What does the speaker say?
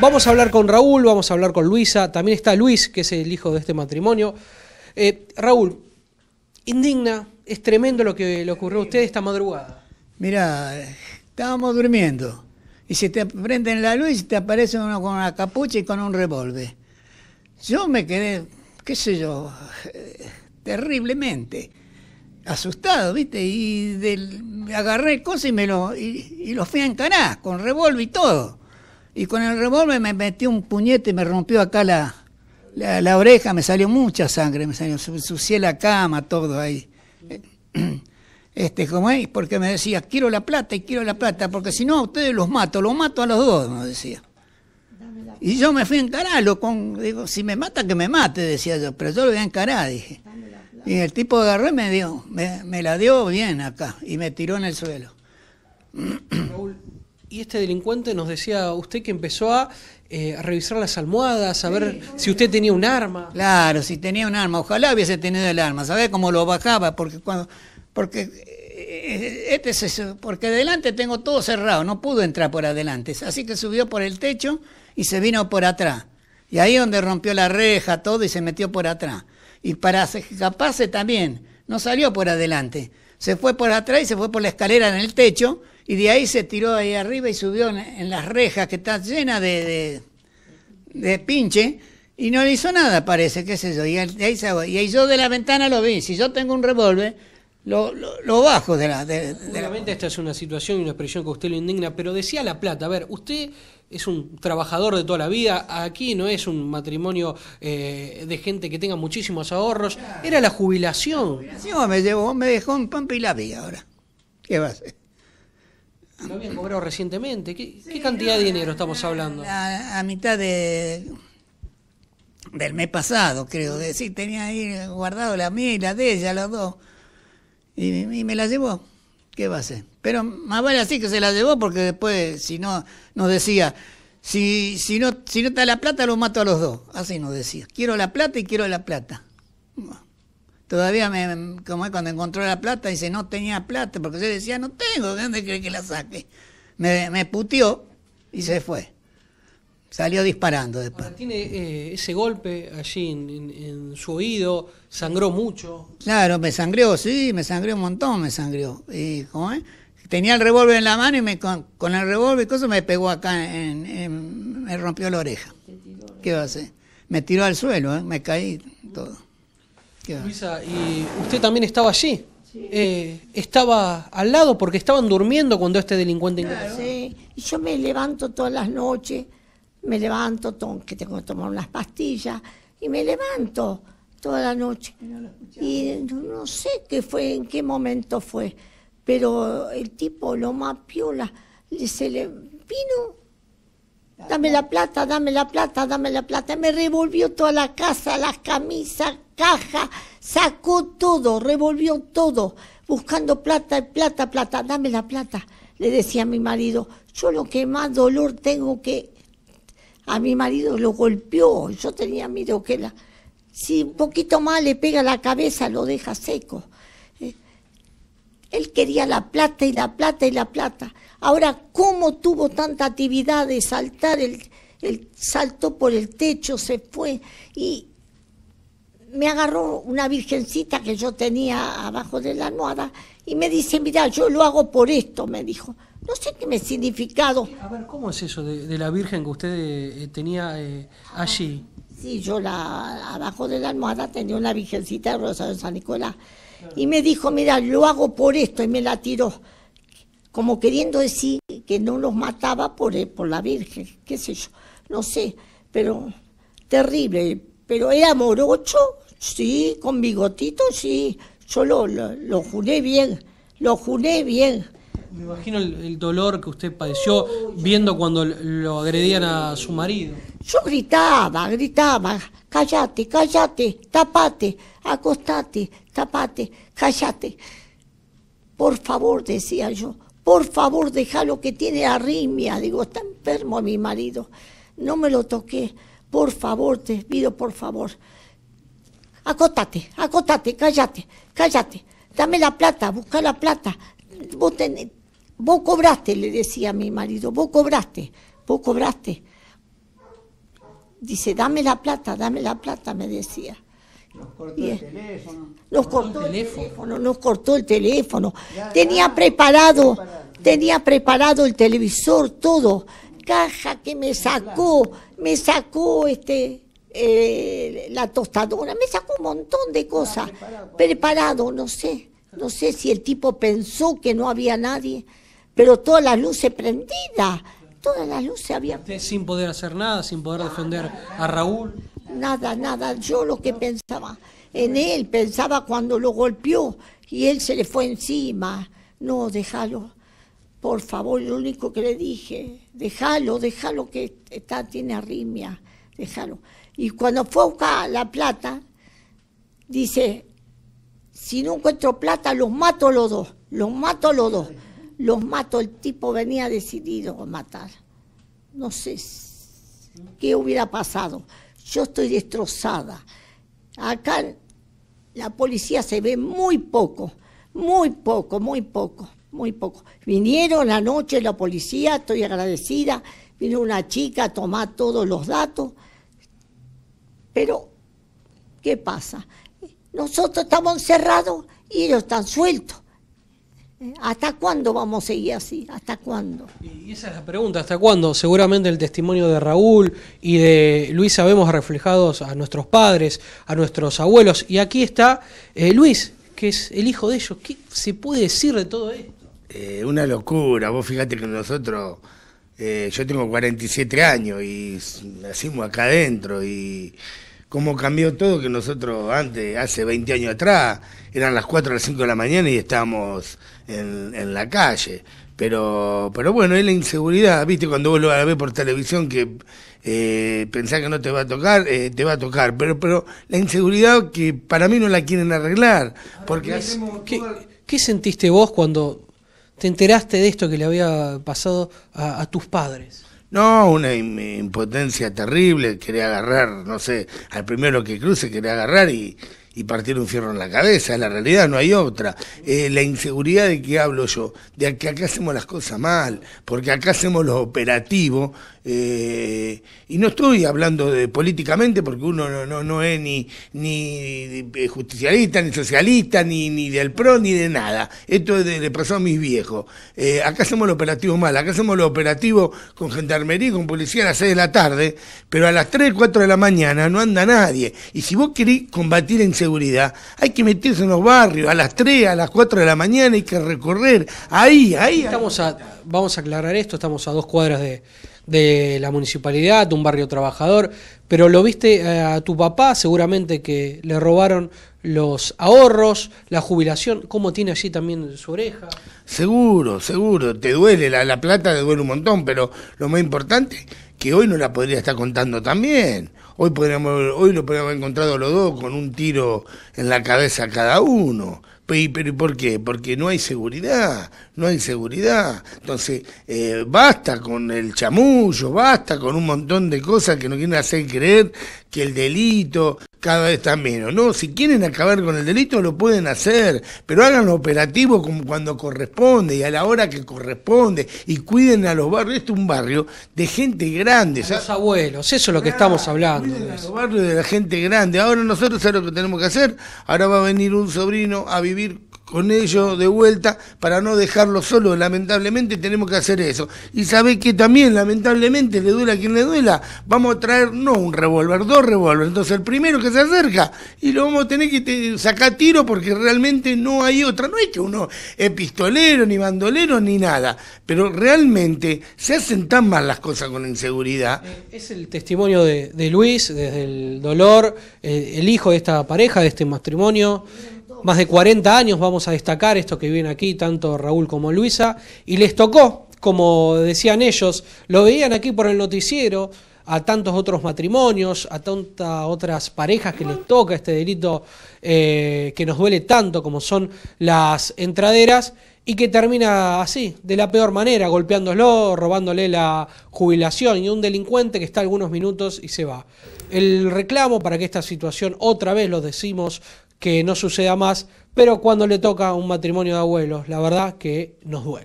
Vamos a hablar con Raúl, vamos a hablar con Luisa, también está Luis, que es el hijo de este matrimonio. Eh, Raúl, indigna, es tremendo lo que le ocurrió a usted esta madrugada. Mira, estábamos durmiendo y se te prende la luz y te aparece uno con una capucha y con un revólver. Yo me quedé, qué sé yo, eh, terriblemente asustado, ¿viste? Y del, agarré cosas y me lo, y, y lo fui a encarar con revólver y todo. Y con el revólver me metió un puñete y me rompió acá la, oreja, me salió mucha sangre, me salió, sucié la cama, todo ahí. Este, como es, porque me decía, quiero la plata y quiero la plata, porque si no a ustedes los mato, los mato a los dos, me decía. Y yo me fui a encararlo, con, digo, si me mata que me mate, decía yo, pero yo lo voy a encarar, dije. Y el tipo agarró y me dio, me, la dio bien acá, y me tiró en el suelo. y este delincuente nos decía usted que empezó a eh, revisar las almohadas, a ver si usted tenía un arma. Claro, si tenía un arma, ojalá hubiese tenido el arma, ¿Sabes cómo lo bajaba? Porque cuando, porque eh, este porque adelante tengo todo cerrado, no pudo entrar por adelante, así que subió por el techo y se vino por atrás. Y ahí donde rompió la reja, todo, y se metió por atrás. Y para escaparse también, no salió por adelante, se fue por atrás y se fue por la escalera en el techo y de ahí se tiró ahí arriba y subió en, las rejas que está llena de, pinche y no le hizo nada, parece, qué sé yo. Y ahí, se, y ahí yo de la ventana lo vi. Si yo tengo un revólver, lo, bajo de la. De, de esta es una situación y una expresión que usted lo indigna, pero decía La Plata, a ver, usted es un trabajador de toda la vida, aquí no es un matrimonio eh, de gente que tenga muchísimos ahorros, era la jubilación. La jubilación me, llevó, me dejó un pampi y la vida ahora. ¿Qué va a hacer? Lo habían cobrado recientemente. ¿Qué, cantidad de dinero estamos hablando? A, mitad de del mes pasado, creo. De, tenía ahí guardado la mía y la de ella, los dos. Y, me la llevó. ¿Qué va a hacer? Pero más vale así que se la llevó porque después, si no, nos decía, si, si, no, si no está la plata, lo mato a los dos. Así nos decía. Quiero la plata y quiero la plata. Todavía me, como es cuando encontró la plata, dice, no tenía plata, porque yo decía, no tengo, ¿de dónde cree que la saque? Me, me puteó y se fue. Salió disparando después. tiene eh, ese golpe allí en, en, su oído, sangró mucho. Claro, me sangrió, sí, me sangrió un montón, me sangrió. Y, es? Tenía el revólver en la mano y me, con, el revólver y cosa me pegó acá, en, me rompió la oreja. ¿Qué va a hacer? Me tiró al suelo, ¿eh? me caí, todo. Luisa, y usted también estaba allí. Eh, estaba al lado porque estaban durmiendo cuando este delincuente ingresó. Sí, yo me levanto todas las noches, me levanto, que tengo que tomar unas pastillas, y me levanto toda la noche. Y no sé qué fue, en qué momento fue, pero el tipo lo piola, se le vino dame la plata, dame la plata, dame la plata. Me revolvió toda la casa, las camisas, caja, sacó todo, revolvió todo, buscando plata, plata, plata, dame la plata, le decía a mi marido. Yo lo que más dolor tengo que... A mi marido lo golpeó, yo tenía miedo que la... Si un poquito más le pega la cabeza, lo deja seco. Eh, él quería la plata y la plata y la plata. Ahora, ¿cómo tuvo tanta actividad de saltar? el él saltó por el techo, se fue y me agarró una virgencita que yo tenía abajo de la almohada y me dice, mira, yo lo hago por esto, me dijo. No sé qué me significado. A ver, ¿cómo es eso de, la virgen que usted eh, tenía eh, allí? Sí, yo la, abajo de la almohada tenía una virgencita de Rosario San Nicolás. Y me dijo, mira, lo hago por esto, y me la tiró. Como queriendo decir que no los mataba por, eh, por la Virgen, qué sé yo, no sé, pero terrible pero era morocho, sí, con bigotito, sí. Yo lo, juné bien, lo juné bien. Me imagino el, dolor que usted padeció viendo cuando lo agredían a su marido. Yo gritaba, gritaba, Cállate, cállate, tapate, acostate, tapate, cállate. Por favor, decía yo, por favor, lo que tiene arritmia. Digo, está enfermo mi marido, no me lo toqué. Por favor, te pido, por favor. Acótate, acótate, cállate, cállate. Dame la plata, busca la plata. Vos, cobraste, le decía a mi marido, vos cobraste, vos cobraste. Dice, dame la plata, dame la plata, me decía. Nos cortó el teléfono. Nos cortó el teléfono, nos cortó el teléfono. tenía preparado, tenía preparado el televisor, todo caja que me sacó, me sacó este, eh, la tostadora, me sacó un montón de cosas. Preparado, no sé, no sé si el tipo pensó que no había nadie, pero todas las luces prendidas, todas las luces había. sin poder hacer nada, sin poder defender a Raúl. Nada, nada, yo lo que pensaba en él, pensaba cuando lo golpeó y él se le fue encima. No, déjalo, por favor, lo único que le dije, déjalo, déjalo que está, tiene arritmia, déjalo. Y cuando fue a buscar la plata, dice, si no encuentro plata, los mato los dos, los mato los dos, los mato. El tipo venía decidido a matar. No sé qué hubiera pasado. Yo estoy destrozada. Acá la policía se ve muy poco, muy poco, muy poco muy poco. Vinieron anoche la policía, estoy agradecida, vino una chica a tomar todos los datos, pero ¿qué pasa? Nosotros estamos encerrados y ellos están sueltos. ¿Hasta cuándo vamos a seguir así? ¿Hasta cuándo? Y esa es la pregunta, ¿hasta cuándo? Seguramente el testimonio de Raúl y de Luis sabemos reflejados a nuestros padres, a nuestros abuelos. Y aquí está eh, Luis, que es el hijo de ellos. ¿Qué se puede decir de todo esto? Eh, una locura. Vos fíjate que nosotros, eh, yo tengo 47 años y nacimos acá adentro y cómo cambió todo que nosotros antes, hace 20 años atrás, eran las 4 o las 5 de la mañana y estábamos en, la calle. Pero, pero bueno, es la inseguridad, viste, cuando vos lo ves por televisión que eh, pensás que no te va a tocar, te va a tocar. Pero, pero la inseguridad que para mí no la quieren arreglar. ¿Qué, sentiste vos cuando te enteraste de esto que le había pasado a, tus padres? No, una impotencia terrible, quería agarrar, no sé, al primero que cruce quería agarrar y y partir un fierro en la cabeza, la realidad no hay otra. Eh, la inseguridad de que hablo yo, de que acá hacemos las cosas mal, porque acá hacemos los operativos eh, y no estoy hablando de políticamente porque uno no, no, es ni, ni justicialista, ni socialista, ni, ni del PRO, ni de nada. Esto de, le pasó a mis viejos. Eh, acá hacemos los operativos mal, acá hacemos los operativos con gendarmería, con policía a las 6 de la tarde, pero a las 3, 4 de la mañana no anda nadie. Y si vos querés combatir en seguridad, hay que meterse en los barrios a las 3, a las 4 de la mañana, hay que recorrer, ahí, ahí. Estamos a, vamos a aclarar esto, estamos a dos cuadras de, la municipalidad, de un barrio trabajador, pero lo viste eh, a tu papá, seguramente que le robaron los ahorros, la jubilación, cómo tiene allí también su oreja. Seguro, seguro, te duele, la, la plata te duele un montón, pero lo más importante, que hoy no la podría estar contando también. Hoy, hoy lo podríamos haber encontrado los dos con un tiro en la cabeza cada uno. ¿Y, por qué? Porque no hay seguridad, no hay seguridad. Entonces, eh, basta con el chamullo, basta con un montón de cosas que nos quieren hacer creer que el delito, cada vez está menos. No, si quieren acabar con el delito lo pueden hacer, pero hagan operativo como cuando corresponde y a la hora que corresponde y cuiden a los barrios. Este es un barrio de gente grande. A los abuelos, eso es lo que ah, estamos hablando. Cuiden los barrios de la gente grande. Ahora nosotros sabemos lo que tenemos que hacer. Ahora va a venir un sobrino a vivir con ellos de vuelta para no dejarlo solo, Lamentablemente tenemos que hacer eso. Y sabe que también, lamentablemente, le duela a quien le duela, vamos a traer no un revólver, dos revólveres. Entonces el primero que se acerca y lo vamos a tener que sacar tiro porque realmente no hay otra. No es que uno es pistolero, ni bandolero, ni nada. Pero realmente se hacen tan mal las cosas con inseguridad. Eh, es el testimonio de, Luis, desde el dolor, eh, el hijo de esta pareja, de este matrimonio más de 40 años, vamos a destacar esto que viene aquí, tanto Raúl como Luisa, y les tocó, como decían ellos, lo veían aquí por el noticiero, a tantos otros matrimonios, a tantas otras parejas que les toca este delito eh, que nos duele tanto como son las entraderas y que termina así, de la peor manera, golpeándolo, robándole la jubilación y un delincuente que está algunos minutos y se va. El reclamo para que esta situación otra vez, lo decimos que no suceda más, pero cuando le toca un matrimonio de abuelos, la verdad que nos duele.